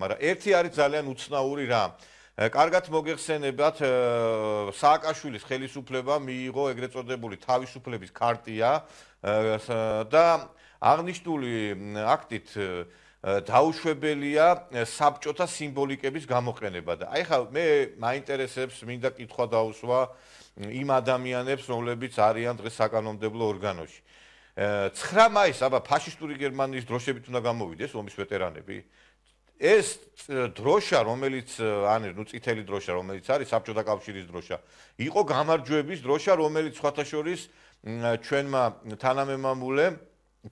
მაგრამ ერთი არის ძალიან უცნაური რა კარგად მოგეხსენებათ სააკაშვილის ხელისუფლება მიიღო ეგრეთ წოდებული თავისუფლების ქარტია და აღნიშნული აქტით დაუშვებელია საბჭოთა სიმბოლიკების გამოყენება და აი ხა მე მაინტერესებს მინდა კითხვა დაუსვა იმ ადამიანებს რომლებიც არიან დღეს საკანონმდებლო ორგანოში 9 მაისს აბა ფაშისტური გერმანიის დროშებით უნდა გამოვიდეს ომის ვეტერანები ეს დროშა, რომელიც ანუ ნუ წითელი დროშა, რომელიც არის საბჭოთა კავშირის დროშა, იყო გამარჯვების დროშა, რომელიც სხვათაშორის ჩვენმა თანამემამულე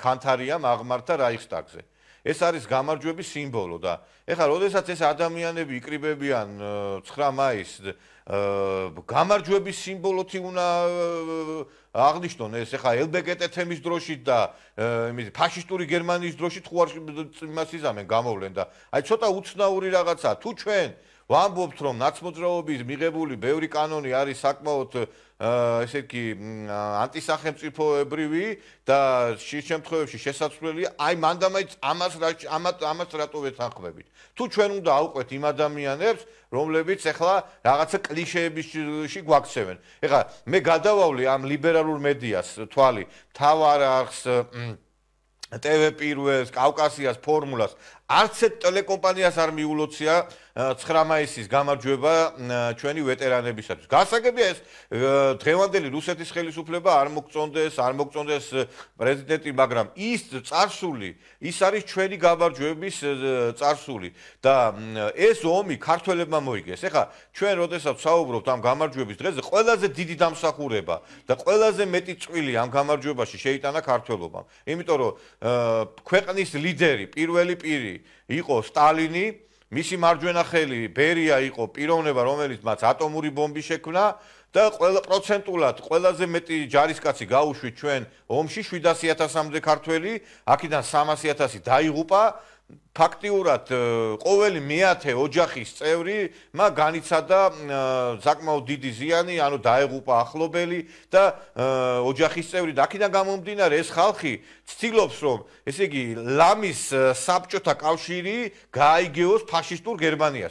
კანტარიამ აღმართა რაიხსტაგზე. ეს არის გამარჯვების სიმბოლო და ეხლა როდესაც ეს ადამიანები იკრიბებიან 9 მაის გამარჯვების სიმბოლოთი უნდა აღნიშნონ ეს ეხლა ლბგტ თემის დროში და იმის ფაშისტური გერმანიის დროში თუ არ იმას იზამენ გამოვლენ და აი ცოტა უცნაური რაღაცა თუ ჩვენ ვამბობთ რომ ნაცმოძრაობის მიღებული ბევრი კანონი არის საკმაოდ ესე იგი ანტისახელმწიფოებრივი და შეიძლება შემთხვევაში შესაძლებელია აი მანდამაიც ამას ამას ამას რატო ვეთანხმებით თუ ჩვენ უნდა აუყვეთ იმ ადამიანებს რომლებიც ახლა რაღაცა კლიშეებში გვაქცევენ ახლა მე გადავავლი ამ ლიბერალურ მედიას თვალი თავარ არხს ტევე პირველს კავკასიას ფორმულას არცეთ ტელეკომპანიას არ მიულოცია 9 მაისის გამარჯვება ჩვენი ვეტერანებისათვის. გასაგებია ეს დღევანდელი რუსეთის ხელისუფლება არ მოგწონდეს, არ მოგწონდეს პრეზიდენტი, მაგრამ ის წარსული, ის არის ჩვენი გამარჯვების წარსული და ეს ომი ქართველებმა მოიგეს. ეხლა ჩვენ როდესაც საუბრობთ ამ გამარჯვების დღეზე, ყველაზე დიდი დამსახურება და ყველაზე მეტი წვილი ამ გამარჯვებაში შეიტანა ქართველობამ. იმიტომ რომ ქვეყნის ლიდერი, პირველი პირი იყო სტალინი, მისი მარჯვენა ხელი ბერია იყო პიროვნება, რომელიც მათ ატომური ბომბი შექმნა და ყველა პროცენტულად ყველაზე მეტი ჯარისკაცი გაუშვით ჩვენ ომში 700000-მდე ქართველი, აქედან 300000 დაიღუპა ფაქტიურად ყოველი მეათე ოჯახის წევრი მა განიცადა э, საკმაოდ დიდი ზიანი, ანუ დაეღუპა ახლობელი და э, ოჯახის წევრი და აქედან გამომდინარე ეს ხალხი ცდილობს რომ ესე იგი ლამის э, საბჭოთა კავშირი გააიგეოს ფაშისტურ გერმანიას